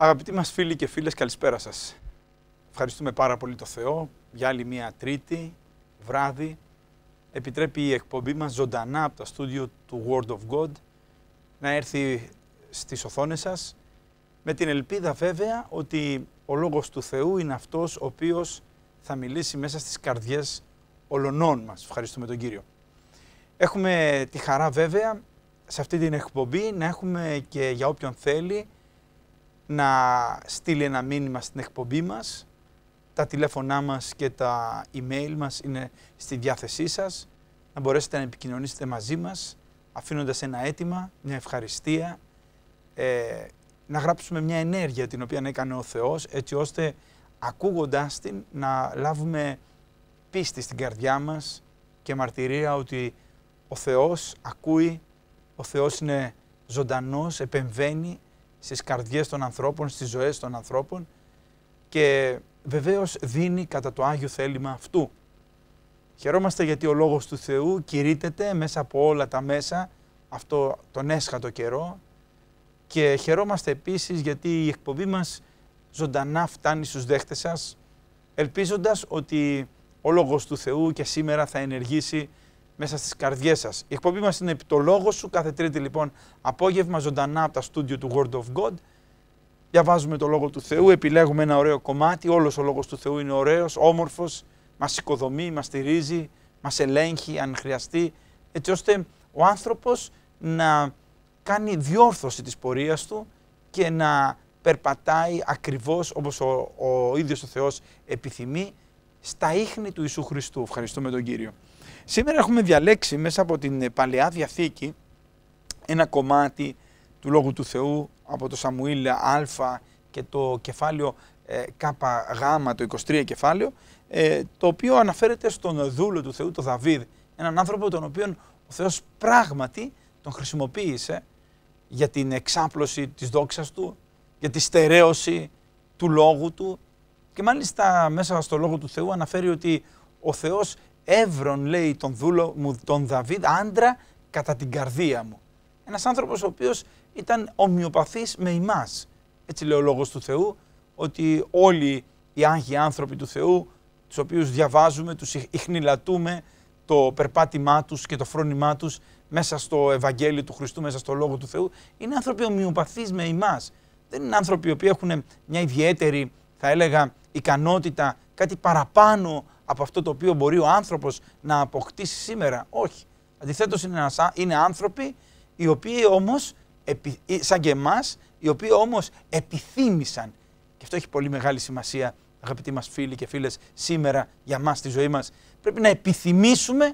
Αγαπητοί μας φίλοι και φίλες, καλησπέρα σας. Ευχαριστούμε πάρα πολύ το Θεό για άλλη μία τρίτη βράδυ. Επιτρέπει η εκπομπή μας ζωντανά από τα στούντιο του Word of God να έρθει στις οθόνες σας με την ελπίδα βέβαια ότι ο Λόγος του Θεού είναι αυτός ο οποίος θα μιλήσει μέσα στις καρδιές ολονών μας. Ευχαριστούμε τον Κύριο. Έχουμε τη χαρά βέβαια σε αυτή την εκπομπή να έχουμε και για όποιον θέλει να στείλει ένα μήνυμα στην εκπομπή μας. Τα τηλέφωνά μας και τα email μας είναι στη διάθεσή σας. Να μπορέσετε να επικοινωνήσετε μαζί μας, αφήνοντας ένα αίτημα, μια ευχαριστία, ε, να γράψουμε μια ενέργεια την οποία έκανε ο Θεός, έτσι ώστε ακούγοντάς την να λάβουμε πίστη στην καρδιά μας και μαρτυρία ότι ο Θεός ακούει, ο Θεός είναι ζωντανός, επεμβαίνει στις καρδιές των ανθρώπων, στις ζωές των ανθρώπων και βεβαίως δίνει κατά το Άγιο θέλημα αυτού. Χαιρόμαστε γιατί ο Λόγος του Θεού κηρύτεται μέσα από όλα τα μέσα αυτό τον έσχατο καιρό και χαιρόμαστε επίσης γιατί η εκπομπή μας ζωντανά φτάνει στους δέχτες σας ελπίζοντας ότι ο Λόγος του Θεού και σήμερα θα ενεργήσει μέσα στις καρδιές σας. Η εκπομπή μας είναι επί το λόγο σου. Κάθε Τρίτη λοιπόν απόγευμα ζωντανά από τα στούντιο του Word of God. Διαβάζουμε το λόγο του Θεού, επιλέγουμε ένα ωραίο κομμάτι. Όλος ο λόγος του Θεού είναι ωραίος, όμορφος, μας οικοδομεί, μας στηρίζει, μας ελέγχει αν χρειαστεί, έτσι ώστε ο άνθρωπος να κάνει διόρθωση της πορείας του και να περπατάει ακριβώς όπως ο, ο ίδιος ο Θεός επιθυμεί στα ίχνη του Ιησού Χριστού. Ευχαριστούμε τον Κύριο. Σήμερα έχουμε διαλέξει μέσα από την Παλαιά Διαθήκη ένα κομμάτι του Λόγου του Θεού από το Σαμουήλ Α και το κεφάλαιο ε, ΚΓ, το 23 κεφάλαιο, ε, το οποίο αναφέρεται στον δούλο του Θεού, τον Δαβίδ, έναν άνθρωπο τον οποίο ο Θεός πράγματι τον χρησιμοποίησε για την εξάπλωση της δόξας του, για τη στερέωση του Λόγου του και μάλιστα μέσα στο Λόγο του Θεού αναφέρει ότι ο Θεός Εύρον λέει τον δούλο μου, τον Δαβίδ, άντρα κατά την καρδία μου. Ένας άνθρωπος ο οποίος ήταν ομοιοπαθής με εμά. Έτσι λέει ο Λόγος του Θεού, ότι όλοι οι άγιοι άνθρωποι του Θεού, τους οποίους διαβάζουμε, τους ιχνηλατούμε, το περπάτημά τους και το φρόνημά τους μέσα στο Ευαγγέλιο του Χριστού, μέσα στο Λόγο του Θεού, είναι άνθρωποι ομοιοπαθείς με εμά. Δεν είναι άνθρωποι οι οποίοι έχουν μια ιδιαίτερη, θα έλεγα, ικανότητα, κάτι παραπάνω από αυτό το οποίο μπορεί ο άνθρωπος να αποκτήσει σήμερα. Όχι. Αντιθέτως είναι, είναι άνθρωποι οι οποίοι όμως, ε, σαν και εμάς, οι οποίοι όμως επιθύμησαν. Και αυτό έχει πολύ μεγάλη σημασία, αγαπητοί μας φίλοι και φίλες, σήμερα για μας στη ζωή μας. Πρέπει να επιθυμήσουμε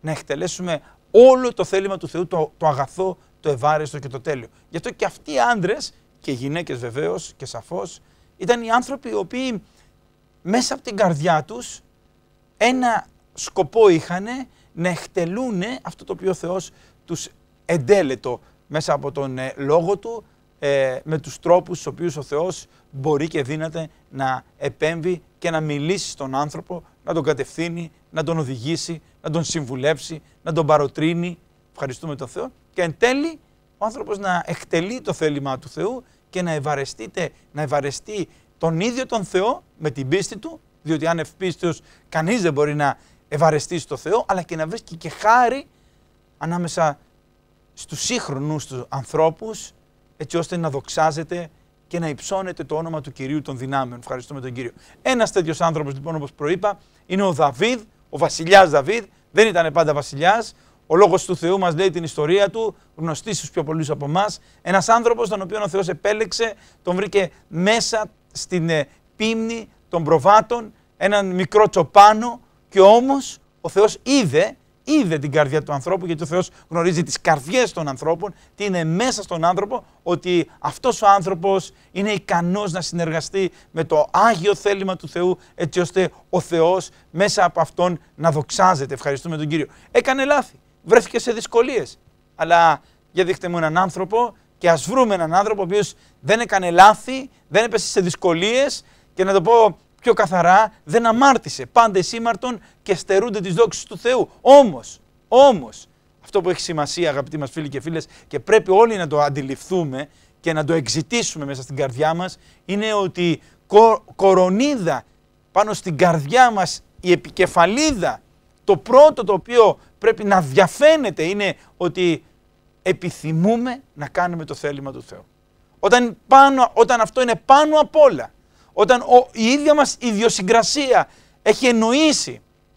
να εκτελέσουμε όλο το θέλημα του Θεού, το, το αγαθό, το ευάρεστο και το τέλειο. Γι' αυτό και αυτοί οι άντρες και οι γυναίκες βεβαίως και σαφώς ήταν οι άνθρωποι οι οποίοι μέσα από την καρδιά τους ένα σκοπό είχαν να εκτελούν αυτό το οποίο ο Θεός τους εντέλετο μέσα από τον ε, λόγο του, ε, με τους τρόπους στους οποίους ο Θεός μπορεί και δύναται να επέμβει και να μιλήσει στον άνθρωπο, να τον κατευθύνει, να τον οδηγήσει, να τον συμβουλέψει, να τον παροτρύνει. Ευχαριστούμε τον Θεό. Και εν τέλει ο άνθρωπος να εκτελεί το θέλημα του Θεού και να να ευαρεστεί τον ίδιο τον Θεό με την πίστη του διότι αν ευπίστεως, κανείς δεν μπορεί να ευαρεστεί το Θεό, αλλά και να βρίσκει και χάρη ανάμεσα στους σύγχρονους τους ανθρώπους, έτσι ώστε να δοξάζεται και να υψώνεται το όνομα του Κυρίου των δυνάμεων. Ευχαριστούμε τον Κύριο. Ένας τέτοιος άνθρωπος, λοιπόν όπως προείπα είναι ο Δαβίδ, ο Βασιλιάς Δαβίδ, δεν ήταν πάντα Βασιλιάς. ο λόγος του Θεού μας λέει την ιστορία του, γνωστή στους πιο πολλούς από εμάς. Ένας άνθρωπος, τον οποίο ο Θεός επέλεξε, τον βρήκε μέσα στην ε, πίμνη των προβάτων έναν μικρό τσοπάνο και όμως ο Θεός είδε, είδε την καρδιά του ανθρώπου γιατί ο Θεός γνωρίζει τις καρδιές των ανθρώπων, τι είναι μέσα στον άνθρωπο, ότι αυτός ο άνθρωπος είναι ικανός να συνεργαστεί με το Άγιο θέλημα του Θεού έτσι ώστε ο Θεός μέσα από αυτόν να δοξάζεται. Ευχαριστούμε τον Κύριο. Έκανε λάθη, βρέθηκε σε δυσκολίες, αλλά για δείχτε μου έναν άνθρωπο και ας βρούμε έναν άνθρωπο ο οποίος δεν έκανε λάθη, δεν έπεσε σε δυσκολίες και να το πω πιο καθαρά, δεν αμάρτησε. Πάντε σήμαρτον και στερούνται τις δόξεις του Θεού. Όμως, όμως, αυτό που έχει σημασία, αγαπητοί μας φίλοι και φίλες, και πρέπει όλοι να το αντιληφθούμε και να το εξητήσουμε μέσα στην καρδιά μας, είναι ότι κο, κορονίδα πάνω στην καρδιά μας, η επικεφαλίδα, το πρώτο το οποίο πρέπει να διαφαίνεται είναι ότι επιθυμούμε να κάνουμε το θέλημα του Θεού. Όταν, πάνω, όταν αυτό είναι πάνω απ' όλα, όταν ο, η ίδια μας ιδιοσυγκρασία έχει εννοήσει,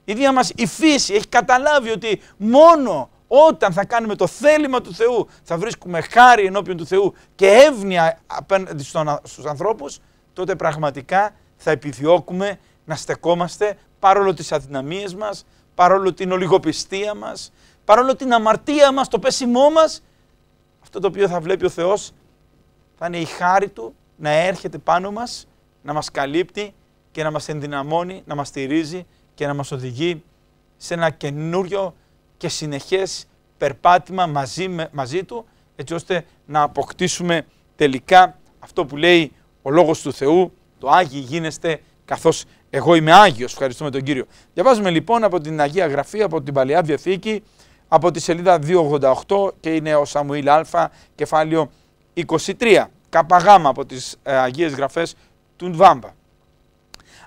η ίδια μας η φύση έχει καταλάβει ότι μόνο όταν θα κάνουμε το θέλημα του Θεού θα βρίσκουμε χάρη ενώπιον του Θεού και εύνοια απέναντι στους ανθρώπους, τότε πραγματικά θα επιδιώκουμε να στεκόμαστε παρόλο τις αδυναμίες μας, παρόλο την ολιγοπιστία μας, παρόλο την αμαρτία μας, το πέσιμό μας, αυτό το οποίο θα βλέπει ο Θεός θα είναι η χάρη Του να έρχεται πάνω μας να μας καλύπτει και να μας ενδυναμώνει, να μας στηρίζει και να μας οδηγεί σε ένα καινούριο και συνεχές περπάτημα μαζί, με, μαζί Του, έτσι ώστε να αποκτήσουμε τελικά αυτό που λέει ο Λόγος του Θεού, το άγιο γίνεστε καθώς εγώ είμαι Άγιος. Ευχαριστούμε τον Κύριο. Διαβάζουμε λοιπόν από την Αγία Γραφή, από την Παλαιά Διαθήκη, από τη σελίδα 288 και είναι ο Σαμουήλ Α, κεφάλαιο 23, καπαγάμα από τις ε, Αγίες Γραφές του Ντβάμπα.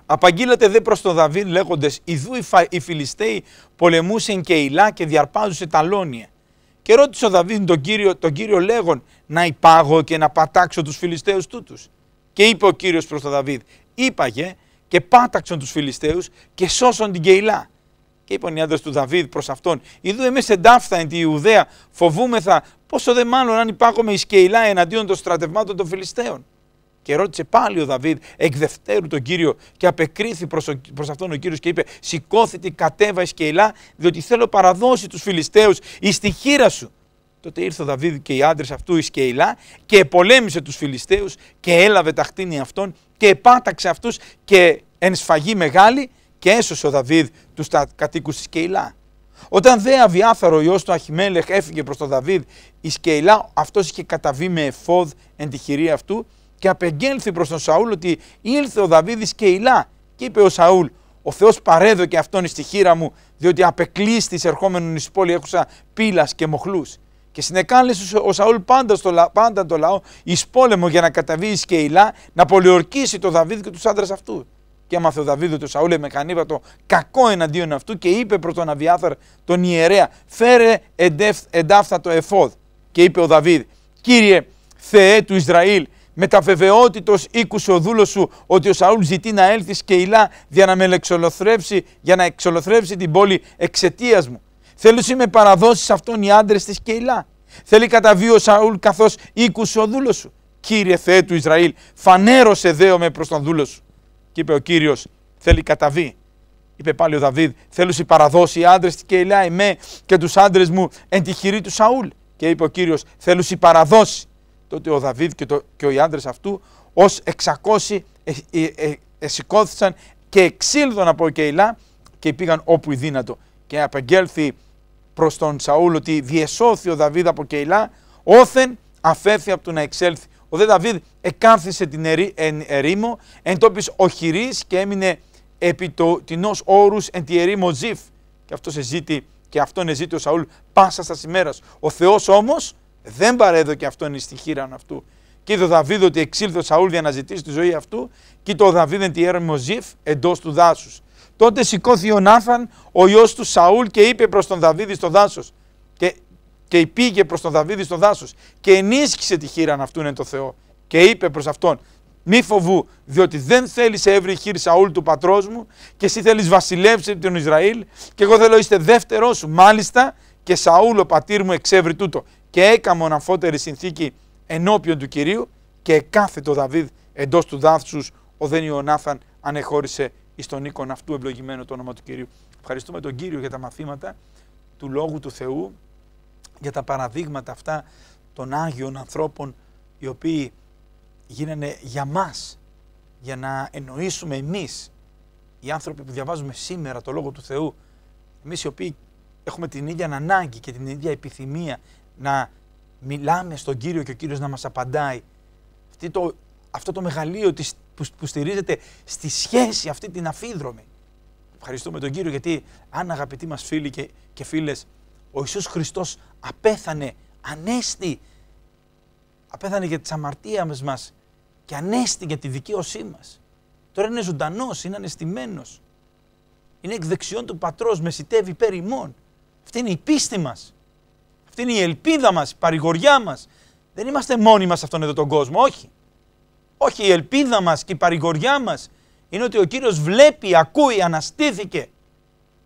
Απαγγείλατε δε προς τον Δαβίδ λέγοντες «Ιδού οι Φιλιστέοι πολεμούσαν και ηλά και διαρπάζουσε τα λόνια». Και ρώτησε ο Δαβίδ τον κύριο, τον κύριο λέγον «Να υπάγω και να πατάξω τους Φιλιστέους τούτους». Και είπε ο Κύριος προς τον Δαβίδ «Είπαγε και πάταξαν τους Φιλιστέους και σώσον την Κεϊλά». Και είπαν οι άντρε του Δαβίδ προς αυτόν: Ιδού εμείς εντάφθα εν τη Ιουδαία, φοβούμεθα, πόσο δε μάλλον αν υπάγομαι εις Κεϊλά εναντίον των στρατευμάτων των Φιλιστέων. Και ρώτησε πάλι ο Δαβίδ εκ δευτέρου τον κύριο και απεκρίθη προς, ο, αυτόν ο κύριος και είπε «Σηκώθητη κατέβα ελά, διότι θέλω παραδώσει του Φιλιστέου εις τη χείρα σου». Τότε ήρθε ο Δαβίδ και οι άντρες αυτού ει και πολέμησε του Φιλιστέου και έλαβε τα χτίνη αυτών και επάταξε αυτούς και εν σφαγή μεγάλη και έσωσε ο Δαβίδ τους κατοίκους της Κεϊλά. Όταν δε Αβιάθαρο ιό του Αχιμέλεχ έφυγε προς τον Δαβίδ η Σκεϊλά αυτός είχε καταβεί με εφόδ εν τη χειρία αυτού και απεγγέλθη προς τον Σαούλ ότι ήλθε ο Δαβίδης και ηλά και είπε ο Σαούλ ο Θεός παρέδω και αυτόν στη χείρα μου διότι απεκλείστης ερχόμενον εις πόλη έχουσα πύλας και μοχλούς. Και συνεκάλεσε ο Σαούλ πάντα, στο, πάντα το λαό εις πόλεμο για να καταβείς και ηλά να πολιορκήσει το Δαβίδ και τους άντρες αυτού. Και έμαθε ο Δαβίδ του Σαούλ το κακό εναντίον αυτού και είπε προς τον Αβιάθαρ τον ιερέα φέρε εντάφθα το εφόδ. Και είπε ο Δαβίδ Κύριε Θεέ του Ισραήλ με τα βεβαιότητος οίκουσε ο δούλος σου ότι ο Σαούλ ζητεί να έλθεις και ηλά για να με εξολοθρέψει, για να εξολοθρεύσει την πόλη εξαιτίας μου. Θέλουν με παραδώσει αυτόν οι άντρες της ηλά. Θέλει καταβεί ο Σαούλ καθώς οίκουσε ο δούλος σου. Κύριε Θεέ του Ισραήλ, φανέρωσε δέο με προς τον δούλο σου. Και είπε ο κύριος, θέλει καταβεί. Είπε πάλι ο Δαβίδ, θέλω σε παραδώσει οι άντρες της ηλά εμέ και τους άντρες μου εν του Σαούλ. Και είπε ο κύριος, θέλω παραδώσει ότι ο Δαβίδ και, το, και οι άντρες αυτού, ως 600 ε, ε, ε, σηκώθησαν και εξήλθαν από Κεϊλά και πήγαν όπου η δύνατο. Και απεγγέλθη προς τον Σαούλ ότι διεσώθη ο Δαβίδ από Κεϊλά, όθεν αφέθη από το να εξέλθει. Ο δε Δαβίδ εκάνθησε την ερή, εν, ερήμο, εντόπισε χειρής και έμεινε επί το τεινός όρους εν τη ερήμο Ζήφ. Και αυτό εζήτη, και αυτόν εζήτη ο Σαούλ πάσα στα ημέρα. Ο Θεός όμως. Δεν παρέδωκε αυτόν εις τη χείραν αυτού. Και ο Δαβίδ ότι εξήλθε ο Σαούλ για να ζητήσει τη ζωή αυτού. Και ο Δαβίδ εν τη έρμο Ζήφ εντός του δάσους. Τότε σηκώθη ο ναθαν ο ιό του Σαούλ, και είπε προς τον Δαβίδ στο δάσος. Και, και πήγε προς τον Δαβίδ στο δάσος. Και ενίσχυσε τη χείραν αυτού εν το Θεό. Και είπε προς αυτόν, μη φοβού, διότι δεν θέλεις σε εύρη χείρη Σαούλ του πατρός μου, και εσύ θέλεις βασιλεύσει τον Ισραήλ, και εγώ θέλω είστε δεύτερός σου. Μάλιστα, και Σαούλο πατήρ μου εξέβρι τούτο και έκαμον αφότερη συνθήκη ενώπιον του Κυρίου και κάθετο Δαβίδ εντός του δάφτους ο δεν Ιωνάθαν ανεχώρησε εις τον οίκον αυτού ευλογημένο το όνομα του Κυρίου. Ευχαριστούμε τον Κύριο για τα μαθήματα του Λόγου του Θεού, για τα παραδείγματα αυτά των Άγιων ανθρώπων οι οποίοι γίνανε για μας, για να εννοήσουμε εμείς οι άνθρωποι που διαβάζουμε σήμερα το Λόγο του Θεού, εμείς οι οποίοι έχουμε την ίδια ανάγκη και την ίδια επιθυμία να μιλάμε στον Κύριο και ο Κύριος να μας απαντάει. Αυτή το, αυτό το μεγαλείο της, που, στηρίζεται στη σχέση αυτή την αφίδρομη. Ευχαριστούμε τον Κύριο γιατί αν αγαπητοί μας φίλοι και, και φίλες, ο Ιησούς Χριστός απέθανε, ανέστη, απέθανε για τις αμαρτίες μας και ανέστη για τη δικαίωσή μας. Τώρα είναι ζωντανός, είναι ανεστημένος. Είναι εκ δεξιών του πατρός, μεσητεύει πέρι ημών. Αυτή είναι η πίστη μας. Αυτή είναι η ελπίδα μας, η παρηγοριά μας. Δεν είμαστε μόνοι μας σε αυτόν εδώ τον κόσμο, όχι. Όχι, η ελπίδα μας και η παρηγοριά μας είναι ότι ο Κύριος βλέπει, ακούει, αναστήθηκε.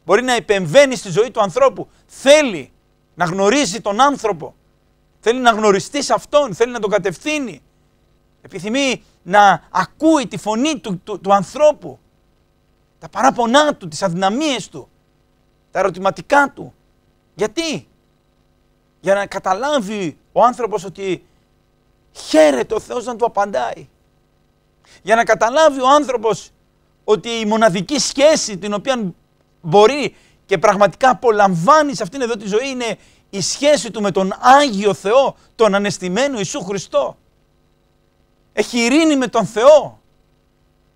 Μπορεί να επεμβαίνει στη ζωή του ανθρώπου. Θέλει να γνωρίζει τον άνθρωπο. Θέλει να γνωριστεί σε αυτόν, θέλει να τον κατευθύνει. Επιθυμεί να ακούει τη φωνή του, του, ανθρώπου. Τα παράπονά του, τις αδυναμίες του, τα ερωτηματικά του, γιατί. Για να καταλάβει ο άνθρωπος ότι χαίρεται ο Θεός να του απαντάει. Για να καταλάβει ο άνθρωπος ότι η μοναδική σχέση την οποία μπορεί και πραγματικά απολαμβάνει σε αυτήν εδώ τη ζωή είναι η σχέση του με τον Άγιο Θεό, τον Ανεστημένο Ιησού Χριστό. Έχει ειρήνη με τον Θεό.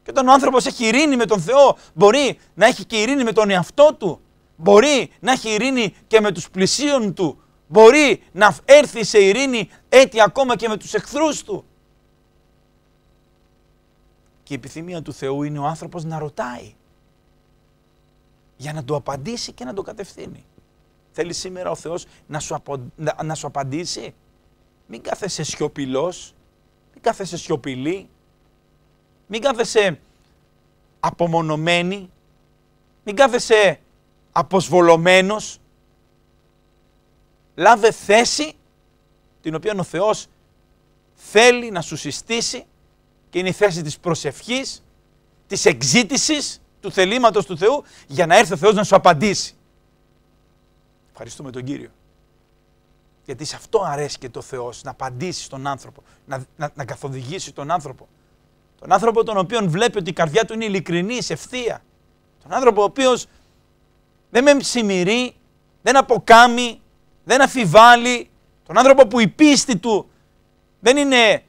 Και όταν ο άνθρωπος έχει ειρήνη με τον Θεό μπορεί να έχει και ειρήνη με τον εαυτό του Μπορεί να έχει ειρήνη και με τους πλησίων του. Μπορεί να έρθει σε ειρήνη έτσι ακόμα και με τους εχθρούς του. Και η επιθυμία του Θεού είναι ο άνθρωπος να ρωτάει. Για να του απαντήσει και να το κατευθύνει. Θέλει σήμερα ο Θεός να σου, να σου απαντήσει. Μην κάθεσαι σιωπηλός, Μην κάθεσαι σιωπηλή. Μην κάθεσαι απομονωμένη. Μην κάθεσαι αποσβολωμένος, λάβε θέση την οποία ο Θεός θέλει να σου συστήσει και είναι η θέση της προσευχής, της εξήτησης του θελήματος του Θεού για να έρθει ο Θεός να σου απαντήσει. Ευχαριστούμε τον Κύριο. Γιατί σε αυτό και το Θεός, να απαντήσεις στον άνθρωπο, να, να, να καθοδηγήσεις τον άνθρωπο. Τον άνθρωπο τον οποίον βλέπει ότι η καρδιά του είναι ειλικρινής, ευθεία. Τον άνθρωπο ο οποίος δεν με ψημυρεί, δεν αποκάμει, δεν αφιβάλλει. Τον άνθρωπο που η πίστη του δεν είναι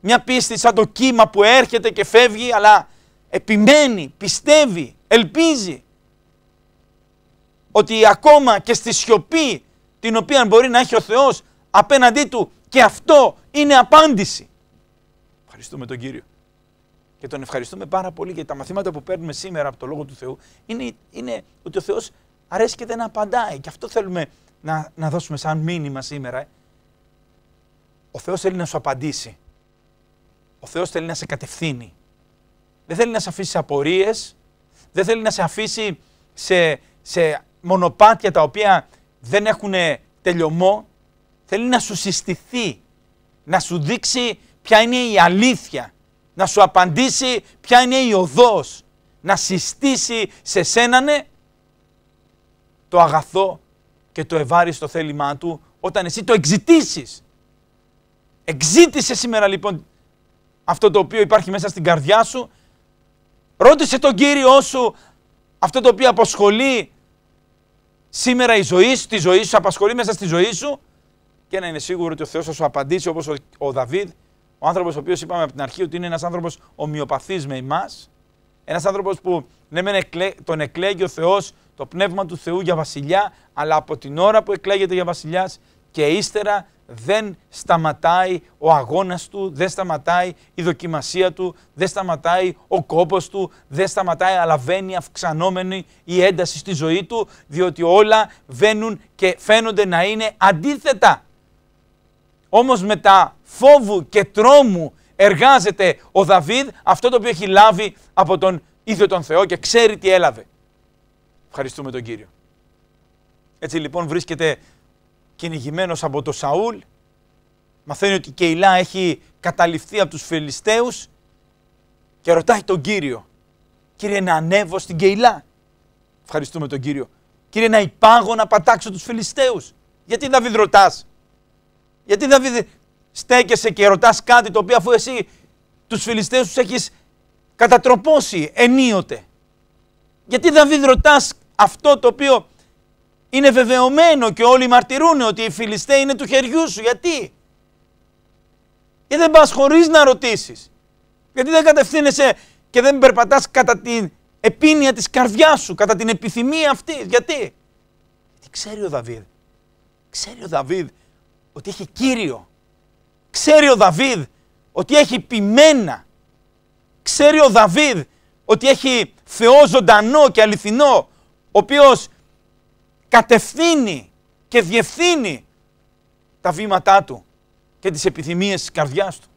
μια πίστη σαν το κύμα που έρχεται και φεύγει, αλλά επιμένει, πιστεύει, ελπίζει ότι ακόμα και στη σιωπή την οποία μπορεί να έχει ο Θεός απέναντί του και αυτό είναι απάντηση. Ευχαριστούμε τον Κύριο και τον ευχαριστούμε πάρα πολύ για τα μαθήματα που παίρνουμε σήμερα από το Λόγο του Θεού είναι, είναι ότι ο Θεός αρέσει και δεν απαντάει και αυτό θέλουμε να, να δώσουμε σαν μήνυμα σήμερα. Ο Θεός θέλει να σου απαντήσει. Ο Θεός θέλει να σε κατευθύνει. Δεν θέλει να σε αφήσει απορίες, δεν θέλει να σε αφήσει σε, σε μονοπάτια τα οποία δεν έχουν τελειωμό. Θέλει να σου συστηθεί, να σου δείξει ποια είναι η αλήθεια να σου απαντήσει ποια είναι η οδός, να συστήσει σε σένανε το αγαθό και το ευάριστο θέλημά του όταν εσύ το εξητήσεις. Εξήτησε σήμερα λοιπόν αυτό το οποίο υπάρχει μέσα στην καρδιά σου. Ρώτησε τον Κύριό σου αυτό το οποίο απασχολεί σήμερα η ζωή σου, τη ζωή σου, απασχολεί μέσα στη ζωή σου και να είναι σίγουρο ότι ο Θεός θα σου απαντήσει όπως ο Δαβίδ ο άνθρωπος, ο οποίος είπαμε από την αρχή ότι είναι ένας άνθρωπος ομοιοπαθής με εμάς. Ένας άνθρωπος που ναι, μεν τον εκλέγει ο Θεός, το πνεύμα του Θεού για βασιλιά, αλλά από την ώρα που εκλέγεται για βασιλιάς και ύστερα δεν σταματάει ο αγώνας του, δεν σταματάει η δοκιμασία του, δεν σταματάει ο κόπος του, δεν σταματάει, αλλά βαίνει αυξανόμενη η ένταση στη ζωή του, διότι όλα βαίνουν και φαίνονται να είναι αντίθετα όμως μετά φόβου και τρόμου εργάζεται ο Δαβίδ αυτό το οποίο έχει λάβει από τον ίδιο τον Θεό και ξέρει τι έλαβε. Ευχαριστούμε τον Κύριο. Έτσι λοιπόν βρίσκεται κυνηγημένος από τον Σαούλ. Μαθαίνει ότι η Κεϊλά έχει καταληφθεί από τους Φιλιστέους και ρωτάει τον Κύριο. Κύριε να ανέβω στην Κεϊλά. Ευχαριστούμε τον Κύριο. Κύριε να υπάγω να πατάξω τους Φιλιστέους. Γιατί Δαβίδ ρωτάς. Γιατί Δαβίδ στέκεσαι και ρωτάς κάτι το οποίο αφού εσύ τους φιλιστές τους έχεις κατατροπώσει ενίοτε. Γιατί Δαβίδ ρωτάς αυτό το οποίο είναι βεβαιωμένο και όλοι μαρτυρούν ότι οι Φιλιστέ είναι του χεριού σου. Γιατί. Γιατί δεν πας χωρίς να ρωτήσεις. Γιατί δεν κατευθύνεσαι και δεν περπατάς κατά την επίνεια της καρδιάς σου, κατά την επιθυμία αυτής. Γιατί. Γιατί ξέρει ο Δαβίδ. Ξέρει ο Δαβίδ ότι έχει Κύριο. Ξέρει ο Δαβίδ ότι έχει ποιμένα. Ξέρει ο Δαβίδ ότι έχει Θεό ζωντανό και αληθινό, ο οποίος κατευθύνει και διευθύνει τα βήματά του και τις επιθυμίες της καρδιάς του.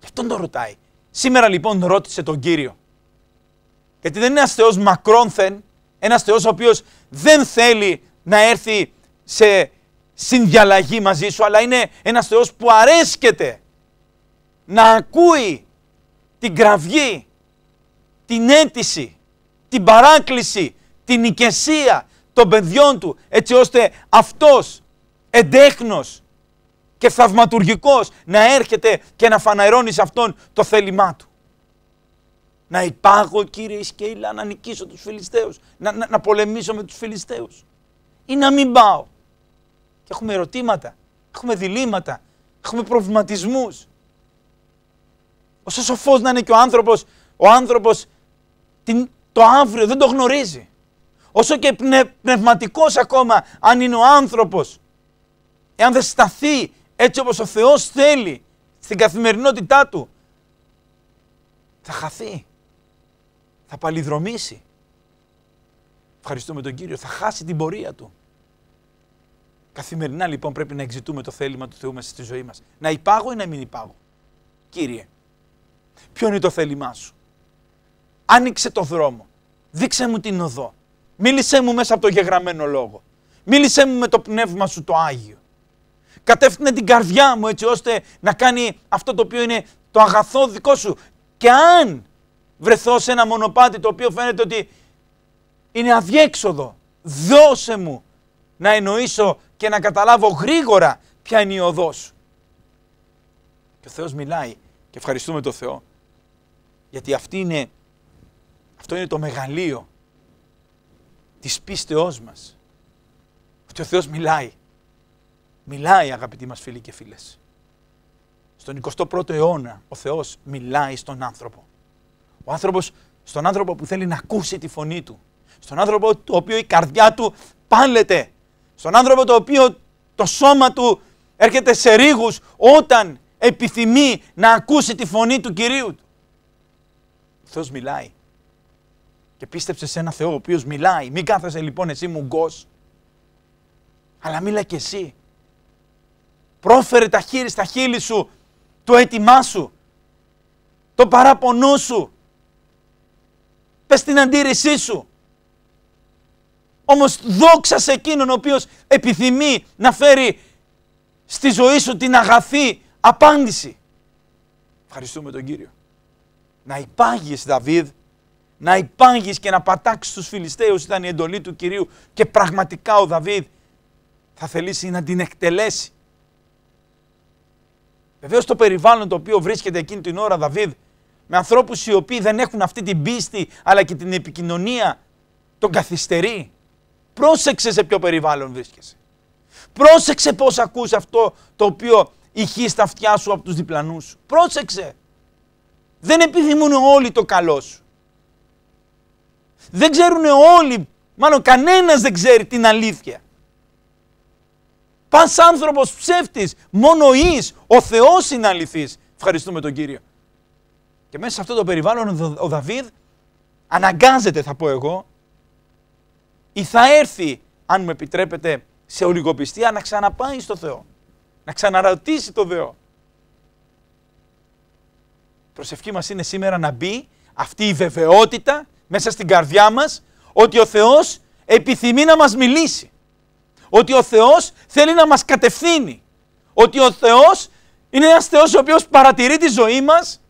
Γι' αυτόν τον ρωτάει. Σήμερα λοιπόν ρώτησε τον Κύριο. Γιατί δεν είναι ένας Θεός μακρόνθεν, ένας Θεός ο οποίος δεν θέλει να έρθει σε συνδιαλλαγή μαζί σου, αλλά είναι ένας Θεός που αρέσκεται να ακούει την κραυγή, την αίτηση, την παράκληση, την ηκεσία των παιδιών του, έτσι ώστε αυτός εντέχνος και θαυματουργικός να έρχεται και να φαναερώνει σε αυτόν το θέλημά του. Να υπάγω κύριε Ισκέηλα να νικήσω τους Φιλιστέους, να, να, να πολεμήσω με τους Φιλιστέους ή να μην πάω και έχουμε ερωτήματα, έχουμε διλήμματα, έχουμε προβληματισμούς. Όσο σοφός να είναι και ο άνθρωπος, ο άνθρωπος το αύριο δεν το γνωρίζει. Όσο και πνευματικός ακόμα αν είναι ο άνθρωπος, εάν δεν σταθεί έτσι όπως ο Θεός θέλει στην καθημερινότητά του, θα χαθεί, θα παλιδρομήσει. Ευχαριστούμε τον Κύριο, θα χάσει την πορεία του. Καθημερινά λοιπόν πρέπει να εξητούμε το θέλημα του Θεού μέσα στη ζωή μας. Να υπάγω ή να μην υπάγω. Κύριε, ποιο είναι το θέλημά σου. Άνοιξε το δρόμο. Δείξε μου την οδό. Μίλησέ μου μέσα από το γεγραμμένο λόγο. Μίλησέ μου με το πνεύμα σου το Άγιο. Κατεύθυνε την καρδιά μου έτσι ώστε να κάνει αυτό το οποίο είναι το αγαθό δικό σου. Και αν βρεθώ σε ένα μονοπάτι το οποίο φαίνεται ότι είναι αδιέξοδο, δώσε μου να εννοήσω και να καταλάβω γρήγορα ποια είναι η οδός Και ο Θεός μιλάει και ευχαριστούμε τον Θεό. Γιατί είναι, αυτό είναι το μεγαλείο της πίστεώς μας. Ότι ο Θεός μιλάει. Μιλάει αγαπητοί μας φίλοι και φίλες. Στον 21ο αιώνα ο Θεός μιλάει στον άνθρωπο. Ο άνθρωπος, στον άνθρωπο που θέλει να ακούσει τη φωνή του. Στον άνθρωπο το οποίο η καρδιά του πάλεται στον άνθρωπο το οποίο το σώμα του έρχεται σε ρίγους όταν επιθυμεί να ακούσει τη φωνή του Κυρίου του. Ο Θεός μιλάει. Και πίστεψε σε ένα Θεό ο οποίος μιλάει. Μην κάθεσαι λοιπόν εσύ γκος Αλλά μίλα και εσύ. Πρόφερε τα χείλη στα χείλη σου το αίτημά σου. Το παράπονό σου. Πες την αντίρρησή σου. Όμως δόξα σε εκείνον ο οποίος επιθυμεί να φέρει στη ζωή σου την αγαθή απάντηση. Ευχαριστούμε τον Κύριο. Να υπάγεις Δαβίδ, να υπάγεις και να πατάξεις τους Φιλιστέους ήταν η εντολή του Κυρίου και πραγματικά ο Δαβίδ θα θελήσει να την εκτελέσει. Βεβαίως το περιβάλλον το οποίο βρίσκεται εκείνη την ώρα Δαβίδ με ανθρώπους οι οποίοι δεν έχουν αυτή την πίστη αλλά και την επικοινωνία τον καθυστερεί. Πρόσεξε σε ποιο περιβάλλον βρίσκεσαι. Πρόσεξε πώς ακούς αυτό το οποίο ηχείς στα αυτιά σου από τους διπλανούς σου. Πρόσεξε. Δεν επιθυμούν όλοι το καλό σου. Δεν ξέρουν όλοι, μάλλον κανένας δεν ξέρει την αλήθεια. Πας άνθρωπος ψεύτης, μόνο εις, ο Θεός είναι αληθής. Ευχαριστούμε τον Κύριο. Και μέσα σε αυτό το περιβάλλον ο Δαβίδ αναγκάζεται θα πω εγώ ή θα έρθει, αν μου επιτρέπετε, σε ολιγοπιστία να ξαναπάει στο Θεό. Να ξαναρωτήσει το Θεό. Η προσευχή μας είναι σήμερα να μπει αυτή η βεβαιότητα μέσα στην καρδιά μας ότι ο Θεός επιθυμεί να μας μιλήσει. Ότι ο Θεός θέλει να μας κατευθύνει. Ότι ο Θεός είναι ένας Θεός ο οποίος παρατηρεί τη ζωή μας,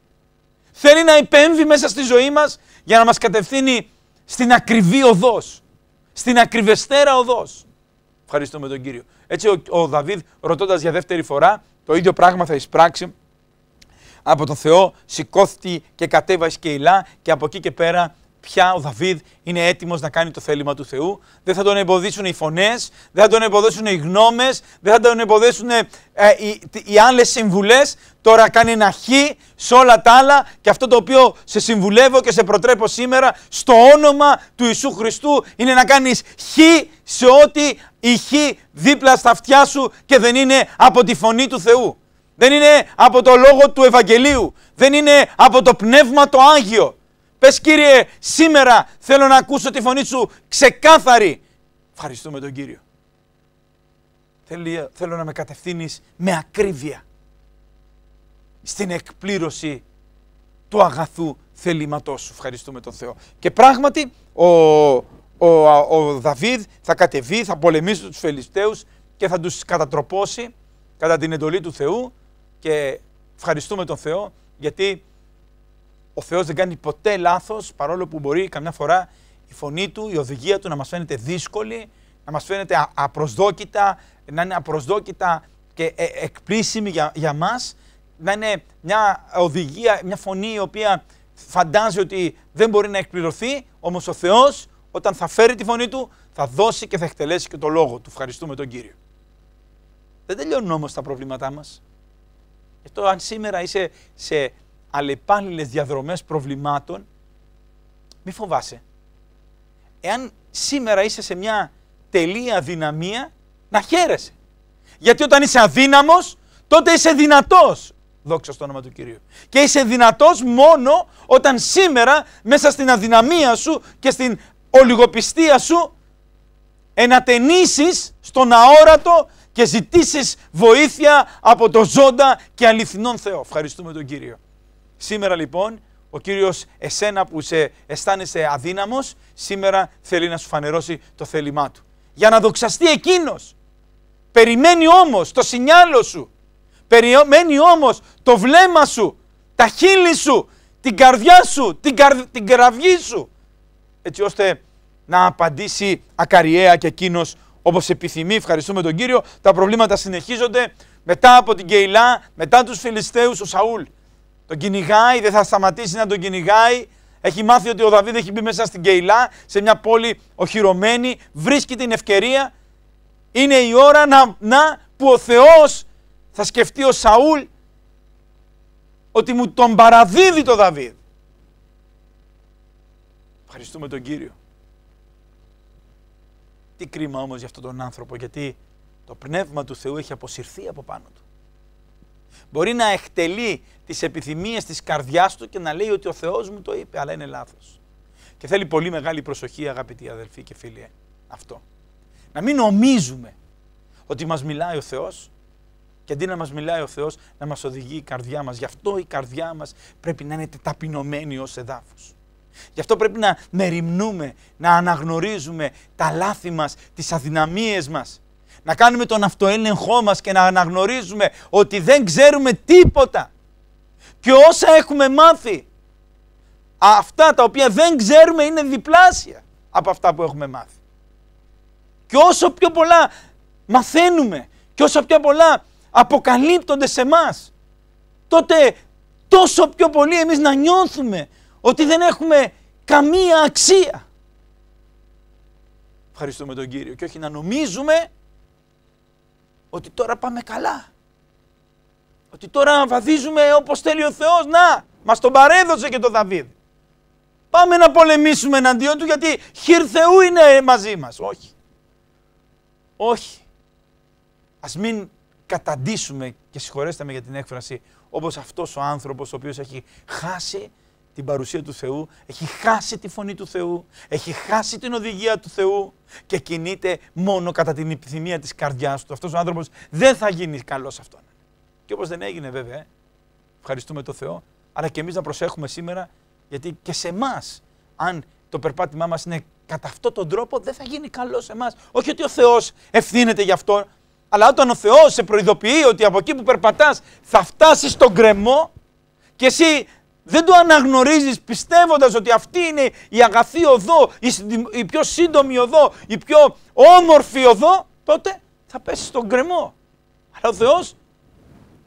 θέλει να επέμβει μέσα στη ζωή μας για να μας κατευθύνει στην ακριβή οδός στην ακριβεστέρα οδός. Ευχαριστούμε τον Κύριο. Έτσι ο, ο Δαβίδ ρωτώντας για δεύτερη φορά το ίδιο πράγμα θα εισπράξει από τον Θεό σηκώθηκε και κατέβασε και ηλά και από εκεί και πέρα πια ο Δαβίδ είναι έτοιμος να κάνει το θέλημα του Θεού. Δεν θα τον εμποδίσουν οι φωνές, δεν θα τον εμποδίσουν οι γνώμες, δεν θα τον εμποδίσουν ε, οι, οι άλλες συμβουλές. Τώρα κάνει ένα χ σε όλα τα άλλα και αυτό το οποίο σε συμβουλεύω και σε προτρέπω σήμερα στο όνομα του Ιησού Χριστού είναι να κάνεις χ σε ό,τι η χ δίπλα στα αυτιά σου και δεν είναι από τη φωνή του Θεού. Δεν είναι από το λόγο του Ευαγγελίου. Δεν είναι από το Πνεύμα το Άγιο. Πες Κύριε, σήμερα θέλω να ακούσω τη φωνή σου ξεκάθαρη. Ευχαριστούμε τον Κύριο. Θέλω, θέλω να με κατευθύνεις με ακρίβεια στην εκπλήρωση του αγαθού θελήματός σου. Ευχαριστούμε τον Θεό. Και πράγματι ο, ο, ο Δαβίδ θα κατεβεί, θα πολεμήσει τους Φελιστέους και θα τους κατατροπώσει κατά την εντολή του Θεού και ευχαριστούμε τον Θεό γιατί ο Θεός δεν κάνει ποτέ λάθος, παρόλο που μπορεί καμιά φορά η φωνή του, η οδηγία του να μας φαίνεται δύσκολη, να μας φαίνεται απροσδόκητα, να είναι απροσδόκητα και ε, εκπλήσιμη για, για μας, να είναι μια οδηγία, μια φωνή η οποία φαντάζει ότι δεν μπορεί να εκπληρωθεί, όμως ο Θεός όταν θα φέρει τη φωνή του θα δώσει και θα εκτελέσει και το λόγο του. Ευχαριστούμε τον Κύριο. Δεν τελειώνουν όμως τα προβλήματά μας. αυτό αν σήμερα είσαι σε αλλεπάλληλες διαδρομές προβλημάτων, μη φοβάσαι. Εάν σήμερα είσαι σε μια τελεία αδυναμία, να χαίρεσαι. Γιατί όταν είσαι αδύναμος, τότε είσαι δυνατός. Δόξα στο όνομα του Κυρίου. Και είσαι δυνατός μόνο όταν σήμερα μέσα στην αδυναμία σου και στην ολιγοπιστία σου ενατενήσεις στον αόρατο και ζητήσεις βοήθεια από το ζώντα και αληθινόν Θεό. Ευχαριστούμε τον Κύριο. Σήμερα λοιπόν ο Κύριος εσένα που σε αισθάνεσαι αδύναμος, σήμερα θέλει να σου φανερώσει το θέλημά Του. Για να δοξαστεί Εκείνος. Περιμένει όμως το σινιάλο σου. Περιμένει όμως το βλέμμα σου, τα χείλη σου, την καρδιά σου, την, καρ... την κραυγή σου. Έτσι ώστε να απαντήσει ακαριέα και εκείνος όπως επιθυμεί. Ευχαριστούμε τον Κύριο. Τα προβλήματα συνεχίζονται μετά από την Κεϊλά, μετά τους Φιλιστέους, ο Σαούλ. Τον κυνηγάει, δεν θα σταματήσει να τον κυνηγάει. Έχει μάθει ότι ο Δαβίδ έχει μπει μέσα στην Κεϊλά, σε μια πόλη οχυρωμένη, βρίσκει την ευκαιρία. Είναι η ώρα να, να που ο Θεός θα σκεφτεί ο Σαούλ ότι μου τον παραδίδει το Δαβίδ. Ευχαριστούμε τον Κύριο. Τι κρίμα όμως για αυτόν τον άνθρωπο, γιατί το Πνεύμα του Θεού έχει αποσυρθεί από πάνω του. Μπορεί να εκτελεί τις επιθυμίες της καρδιάς του και να λέει ότι ο Θεός μου το είπε, αλλά είναι λάθος. Και θέλει πολύ μεγάλη προσοχή αγαπητοί αδελφοί και φίλοι ε, αυτό. Να μην νομίζουμε ότι μας μιλάει ο Θεός και αντί να μας μιλάει ο Θεός να μας οδηγεί η καρδιά μας. Γι' αυτό η καρδιά μας πρέπει να είναι ταπεινωμένη ως εδάφος. Γι' αυτό πρέπει να μεριμνούμε, να αναγνωρίζουμε τα λάθη μας, τις αδυναμίες μας. Να κάνουμε τον αυτοέλεγχό μας και να αναγνωρίζουμε ότι δεν ξέρουμε τίποτα. Και όσα έχουμε μάθει, αυτά τα οποία δεν ξέρουμε είναι διπλάσια από αυτά που έχουμε μάθει. Και όσο πιο πολλά μαθαίνουμε και όσο πιο πολλά αποκαλύπτονται σε εμά, τότε τόσο πιο πολύ εμείς να νιώθουμε ότι δεν έχουμε καμία αξία. Ευχαριστούμε τον Κύριο και όχι να νομίζουμε ότι τώρα πάμε καλά. Ότι τώρα βαθίζουμε όπως θέλει ο Θεός. Να, μας τον παρέδωσε και το Δαβίδ. Πάμε να πολεμήσουμε εναντίον του γιατί χειρ Θεού είναι μαζί μας. Όχι. Όχι. Ας μην καταντήσουμε και συγχωρέστε με για την έκφραση όπως αυτός ο άνθρωπος ο οποίος έχει χάσει την παρουσία του Θεού, έχει χάσει τη φωνή του Θεού, έχει χάσει την οδηγία του Θεού και κινείται μόνο κατά την επιθυμία της καρδιάς του. Αυτός ο άνθρωπος δεν θα γίνει καλός αυτόν και όπως δεν έγινε βέβαια, ευχαριστούμε τον Θεό, αλλά και εμείς να προσέχουμε σήμερα, γιατί και σε εμάς, αν το περπάτημά μας είναι κατά αυτόν τον τρόπο, δεν θα γίνει καλό σε εμάς. Όχι ότι ο Θεός ευθύνεται γι' αυτό, αλλά όταν ο Θεός σε προειδοποιεί ότι από εκεί που περπατάς θα φτάσεις στον κρεμό και εσύ δεν το αναγνωρίζεις πιστεύοντας ότι αυτή είναι η αγαθή οδό, η, πιο σύντομη οδό, η πιο όμορφη οδό, τότε θα πέσεις στον κρεμό. Αλλά ο Θεός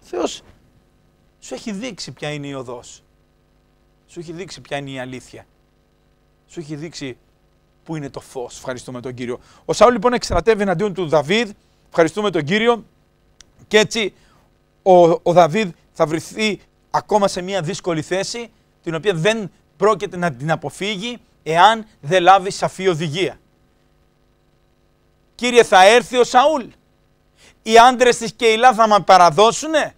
Θεός σου έχει δείξει ποια είναι η οδός. Σου έχει δείξει ποια είναι η αλήθεια. Σου έχει δείξει πού είναι το φως. Ευχαριστούμε τον Κύριο. Ο Σαούλ λοιπόν εξτρατεύει εναντίον του Δαβίδ. Ευχαριστούμε τον Κύριο. Και έτσι ο, ο Δαβίδ θα βρεθεί ακόμα σε μια δύσκολη θέση την οποία δεν πρόκειται να την αποφύγει εάν δεν λάβει σαφή οδηγία. Κύριε θα έρθει ο Σαούλ οι άντρες της Κεϊλά θα με παραδώσουνε.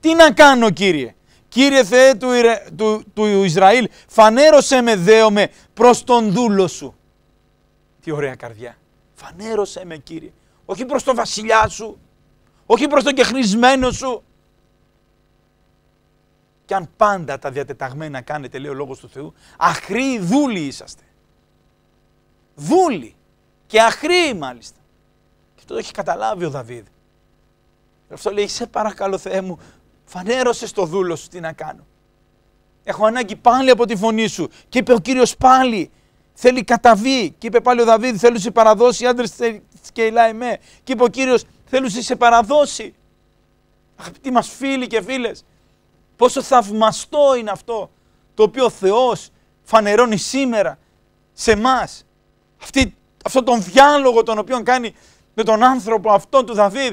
Τι να κάνω κύριε. Κύριε Θεέ του, του, του Ισραήλ, φανέρωσέ με δέομαι προς τον δούλο σου. Τι ωραία καρδιά. Φανέρωσέ με κύριε. Όχι προς τον βασιλιά σου. Όχι προς τον κεχνισμένο σου. Και αν πάντα τα διατεταγμένα κάνετε, λέει ο Λόγος του Θεού, Αχρή δούλοι είσαστε. Δούλοι. Και αχρή μάλιστα. Και αυτό το έχει καταλάβει ο Δαβίδ. Αυτό λέει, σε παρακαλώ Θεέ μου, φανέρωσες στο δούλο σου τι να κάνω. Έχω ανάγκη πάλι από τη φωνή σου. Και είπε ο Κύριος πάλι, θέλει καταβή. Και είπε πάλι ο Δαβίδ, θέλω σε παραδώσει, άντρες και ηλάει με. Και είπε ο Κύριος, θέλω σε παραδώσει. Αγαπητοί μας φίλοι και φίλες, πόσο θαυμαστό είναι αυτό το οποίο ο Θεός φανερώνει σήμερα σε εμά. αυτό τον διάλογο τον οποίο κάνει με τον άνθρωπο αυτόν του Δαβίδ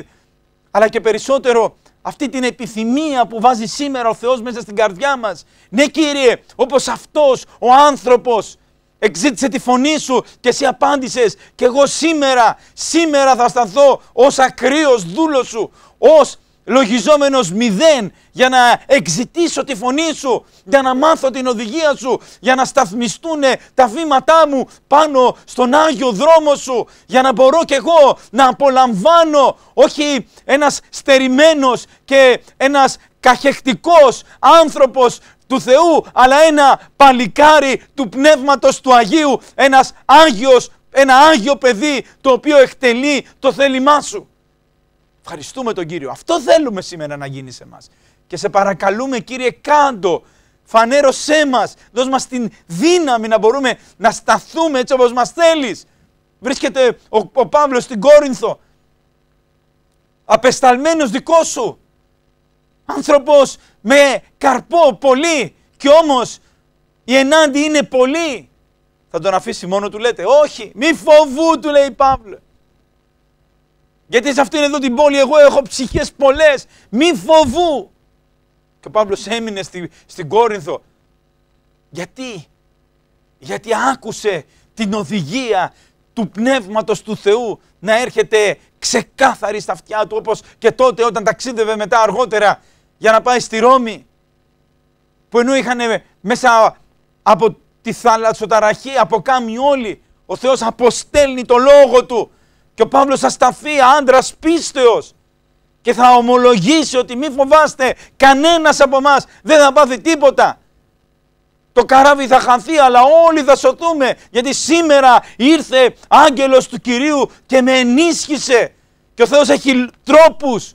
αλλά και περισσότερο αυτή την επιθυμία που βάζει σήμερα ο Θεός μέσα στην καρδιά μας. Ναι Κύριε, όπως αυτός ο άνθρωπος εξήτησε τη φωνή σου και εσύ απάντησες και εγώ σήμερα, σήμερα θα σταθώ ως ακρίος δούλος σου, ως λογιζόμενος μηδέν για να εξητήσω τη φωνή σου, για να μάθω την οδηγία σου, για να σταθμιστούν τα βήματά μου πάνω στον Άγιο δρόμο σου, για να μπορώ κι εγώ να απολαμβάνω όχι ένας στερημένος και ένας καχεκτικός άνθρωπος του Θεού, αλλά ένα παλικάρι του Πνεύματος του Αγίου, ένας Άγιος, ένα Άγιο παιδί το οποίο εκτελεί το θέλημά σου. Ευχαριστούμε τον Κύριο. Αυτό θέλουμε σήμερα να γίνει σε μας. Και σε παρακαλούμε Κύριε κάντο, φανέρωσέ μας, δώσ' μας την δύναμη να μπορούμε να σταθούμε έτσι όπως μας θέλεις. Βρίσκεται ο, ο Παύλος στην Κόρινθο, απεσταλμένος δικός σου, άνθρωπος με καρπό πολύ και όμως η ενάντια είναι πολύ. Θα τον αφήσει μόνο του λέτε, όχι, μη φοβού του λέει Παύλος. Γιατί σε αυτήν εδώ την πόλη εγώ έχω ψυχές πολλές. Μη φοβού. Και ο Παύλος έμεινε στη, στην Κόρινθο. Γιατί. Γιατί άκουσε την οδηγία του Πνεύματος του Θεού να έρχεται ξεκάθαρη στα αυτιά του όπως και τότε όταν ταξίδευε μετά αργότερα για να πάει στη Ρώμη που ενώ είχαν μέσα από τη ταραχή από κάμι όλοι ο Θεός αποστέλνει το λόγο του και ο Παύλος θα σταθεί άντρας πίστεως και θα ομολογήσει ότι μη φοβάστε κανένας από εμάς δεν θα πάθει τίποτα. Το καράβι θα χανθεί αλλά όλοι θα σωθούμε γιατί σήμερα ήρθε άγγελος του Κυρίου και με ενίσχυσε και ο Θεός έχει τρόπους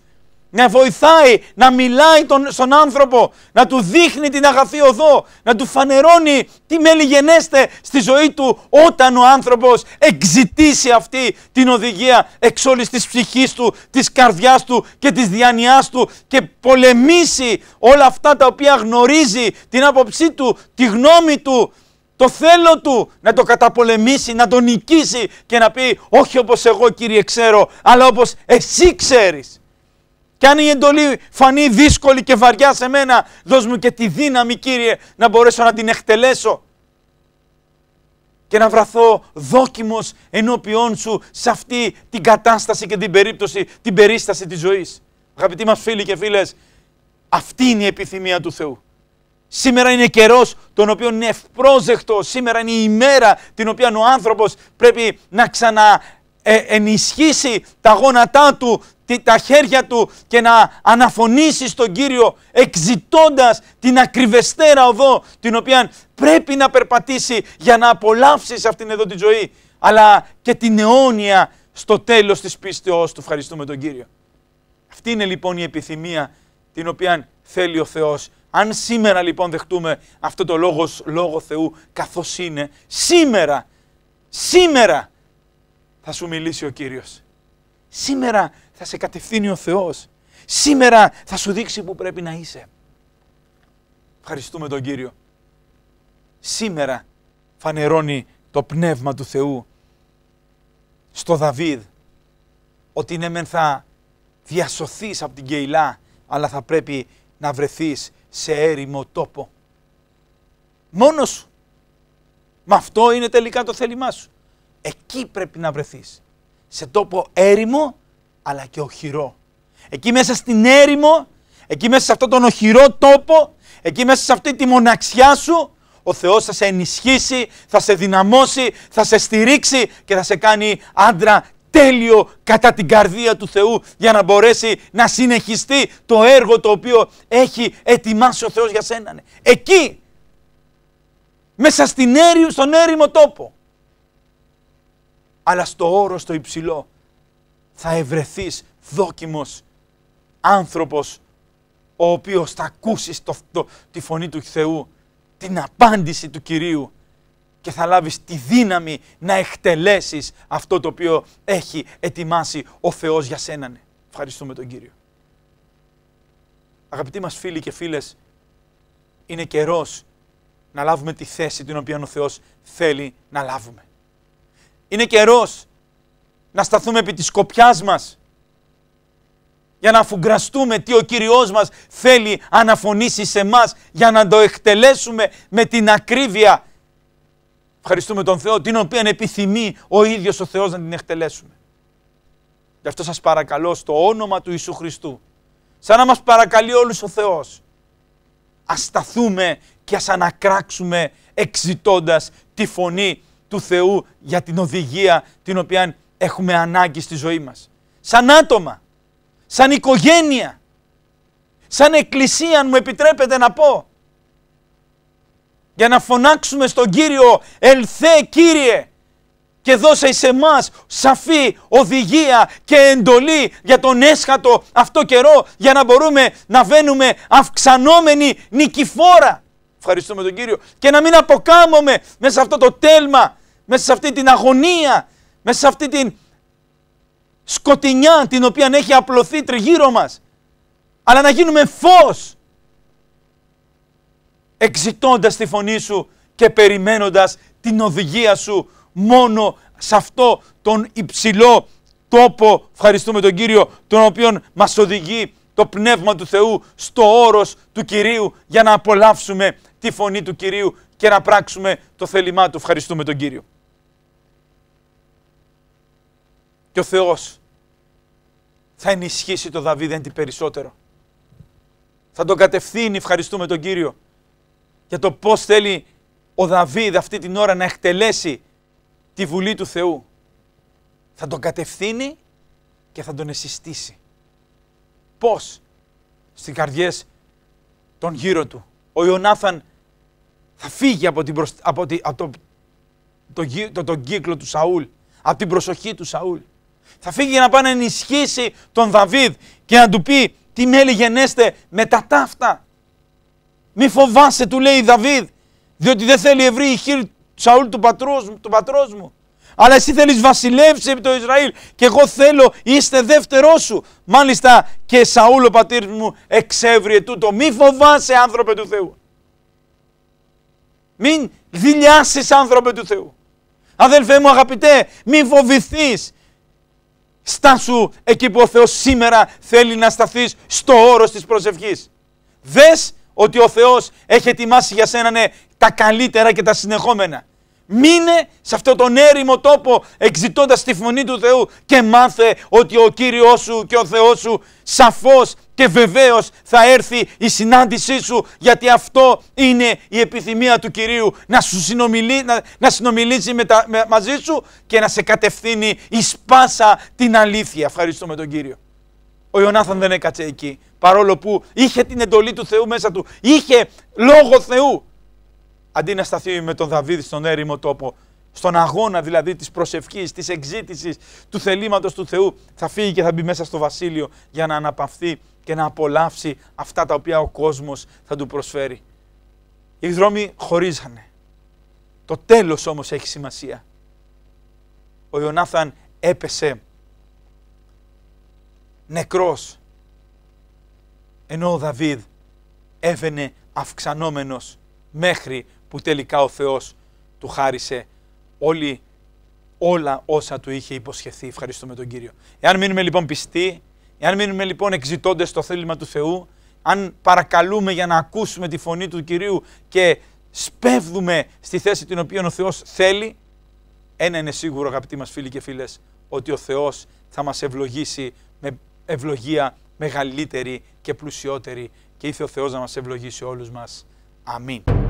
να βοηθάει, να μιλάει τον, στον άνθρωπο, να του δείχνει την αγαθή οδό, να του φανερώνει τι μελιγενέστε στη ζωή του όταν ο άνθρωπος εξητήσει αυτή την οδηγία εξ όλης της ψυχής του, της καρδιάς του και της διανοιάς του και πολεμήσει όλα αυτά τα οποία γνωρίζει, την άποψή του, τη γνώμη του, το θέλω του να το καταπολεμήσει, να το νικήσει και να πει όχι όπως εγώ κύριε ξέρω, αλλά όπως εσύ ξέρεις. Και αν η εντολή φανεί δύσκολη και βαριά σε μένα, δώσ' μου και τη δύναμη Κύριε να μπορέσω να την εκτελέσω και να βραθώ δόκιμος ενώπιόν σου σε αυτή την κατάσταση και την περίπτωση, την περίσταση της ζωής. Αγαπητοί μας φίλοι και φίλες, αυτή είναι η επιθυμία του Θεού. Σήμερα είναι καιρός τον οποίο είναι ευπρόζεκτο. Σήμερα είναι η ημέρα την οποία ο άνθρωπος πρέπει να ξαναενισχύσει ε, τα γόνατά του, τα χέρια του και να αναφωνήσεις στον Κύριο εξητώντας την ακριβεστέρα οδό την οποία πρέπει να περπατήσει για να απολαύσεις αυτήν εδώ τη ζωή αλλά και την αιώνια στο τέλος της πίστεώς του. Ευχαριστούμε τον Κύριο. Αυτή είναι λοιπόν η επιθυμία την οποία θέλει ο Θεός. Αν σήμερα λοιπόν δεχτούμε αυτό το λόγος, λόγο Θεού καθώς είναι, σήμερα, σήμερα θα σου μιλήσει ο Κύριος. Σήμερα θα σε κατευθύνει ο Θεός. Σήμερα θα σου δείξει που πρέπει να είσαι. Ευχαριστούμε τον Κύριο. Σήμερα φανερώνει το Πνεύμα του Θεού στο Δαβίδ ότι ναι μεν θα διασωθείς από την Κεϊλά αλλά θα πρέπει να βρεθείς σε έρημο τόπο. Μόνος σου. Μα αυτό είναι τελικά το θέλημά σου. Εκεί πρέπει να βρεθείς. Σε τόπο έρημο αλλά και οχυρό. Εκεί μέσα στην έρημο, εκεί μέσα σε αυτόν τον οχυρό τόπο, εκεί μέσα σε αυτή τη μοναξιά σου, ο Θεός θα σε ενισχύσει, θα σε δυναμώσει, θα σε στηρίξει και θα σε κάνει άντρα τέλειο κατά την καρδία του Θεού για να μπορέσει να συνεχιστεί το έργο το οποίο έχει ετοιμάσει ο Θεός για σένα. Εκεί, μέσα στην έρημο, στον έρημο τόπο, αλλά στο όρο στο υψηλό θα ευρεθείς δόκιμος άνθρωπος ο οποίος θα ακούσεις το, τη φωνή του Θεού, την απάντηση του Κυρίου και θα λάβεις τη δύναμη να εκτελέσεις αυτό το οποίο έχει ετοιμάσει ο Θεός για σέναν. Ναι. Ευχαριστούμε τον Κύριο. Αγαπητοί μας φίλοι και φίλες, είναι καιρός να λάβουμε τη θέση την οποία ο Θεός θέλει να λάβουμε. Είναι καιρός να σταθούμε επί της σκοπιάς μας για να αφουγκραστούμε τι ο Κύριος μας θέλει αναφωνήσει σε μας για να το εκτελέσουμε με την ακρίβεια. Ευχαριστούμε τον Θεό την οποία επιθυμεί ο ίδιος ο Θεός να την εκτελέσουμε. Γι' αυτό σας παρακαλώ στο όνομα του Ιησού Χριστού σαν να μας παρακαλεί όλους ο Θεός. Ας σταθούμε και ας ανακράξουμε εξητώντας τη φωνή του Θεού για την οδηγία την οποία έχουμε ανάγκη στη ζωή μας. Σαν άτομα, σαν οικογένεια, σαν εκκλησία αν μου επιτρέπετε να πω. Για να φωνάξουμε στον Κύριο «Ελθέ Κύριε» και δώσε σε εμά σαφή οδηγία και εντολή για τον έσχατο αυτό καιρό για να μπορούμε να βαίνουμε αυξανόμενη νικηφόρα. Ευχαριστούμε τον Κύριο. Και να μην αποκάμουμε μέσα σε αυτό το τέλμα, μέσα σε αυτή την αγωνία, μέσα σε αυτή την σκοτεινιά την οποία έχει απλωθεί τριγύρω μας, αλλά να γίνουμε φως, εξητώντας τη φωνή σου και περιμένοντας την οδηγία σου μόνο σε αυτό τον υψηλό τόπο, ευχαριστούμε τον Κύριο, τον οποίον μας οδηγεί το Πνεύμα του Θεού στο όρος του Κυρίου για να απολαύσουμε τη φωνή του Κυρίου και να πράξουμε το θέλημά του. Ευχαριστούμε τον Κύριο. Και ο Θεός θα ενισχύσει τον Δαβίδ εν περισσότερο. Θα τον κατευθύνει, ευχαριστούμε τον Κύριο, για το πώς θέλει ο Δαβίδ αυτή την ώρα να εκτελέσει τη Βουλή του Θεού. Θα τον κατευθύνει και θα τον εσυστήσει. Πώς στις καρδιές των γύρω του. Ο Ιωνάθαν θα φύγει από, την από, το... Το... τον κύκλο του Σαούλ, από την προσοχή του Σαούλ θα φύγει για να πάνε να ενισχύσει τον Δαβίδ και να του πει τι μέλη γενέστε με τα ταύτα. Μη φοβάσαι του λέει Δαβίδ διότι δεν θέλει ευρύ η χείρη Σαούλ του πατρός, του πατρός μου. Αλλά εσύ θέλεις βασιλεύσει επί το Ισραήλ και εγώ θέλω είστε δεύτερό σου. Μάλιστα και Σαούλ ο πατήρ μου εξέβριε τούτο. Μη φοβάσαι άνθρωπε του Θεού. Μην δηλιάσεις άνθρωπε του Θεού. Αδελφέ μου αγαπητέ, μη φοβηθείς. Στάσου εκεί που ο Θεός σήμερα θέλει να σταθείς στο όρος της προσευχής. Δες ότι ο Θεός έχει ετοιμάσει για σένα ναι, τα καλύτερα και τα συνεχόμενα. Μείνε σε αυτόν τον έρημο τόπο εξητώντας τη φωνή του Θεού και μάθε ότι ο Κύριος σου και ο Θεός σου σαφώς και βεβαίως θα έρθει η συνάντησή σου γιατί αυτό είναι η επιθυμία του Κυρίου να, σου συνομιλεί, να, να συνομιλήσει με τα, μαζί σου και να σε κατευθύνει η πάσα την αλήθεια. με τον Κύριο. Ο Ιωνάθαν δεν έκατσε εκεί παρόλο που είχε την εντολή του Θεού μέσα του, είχε λόγο Θεού αντί να σταθεί με τον Δαβίδ στον έρημο τόπο, στον αγώνα δηλαδή της προσευχής, της εξήτησης του θελήματος του Θεού, θα φύγει και θα μπει μέσα στο βασίλειο για να αναπαυθεί και να απολαύσει αυτά τα οποία ο κόσμος θα του προσφέρει. Οι δρόμοι χωρίζανε. Το τέλος όμως έχει σημασία. Ο Ιωνάθαν έπεσε νεκρός, ενώ ο Δαβίδ έβαινε αυξανόμενος μέχρι που τελικά ο Θεός του χάρισε όλη, όλα όσα του είχε υποσχεθεί. Ευχαριστούμε τον Κύριο. Εάν μείνουμε λοιπόν πιστοί, εάν μείνουμε λοιπόν εξητώντες το θέλημα του Θεού, αν παρακαλούμε για να ακούσουμε τη φωνή του Κυρίου και σπέβδουμε στη θέση την οποία ο Θεός θέλει, ένα είναι σίγουρο αγαπητοί μας φίλοι και φίλες, ότι ο Θεός θα μας ευλογήσει με ευλογία μεγαλύτερη και πλουσιότερη και ήθε ο Θεός να μας ευλογήσει όλους μας. Αμήν.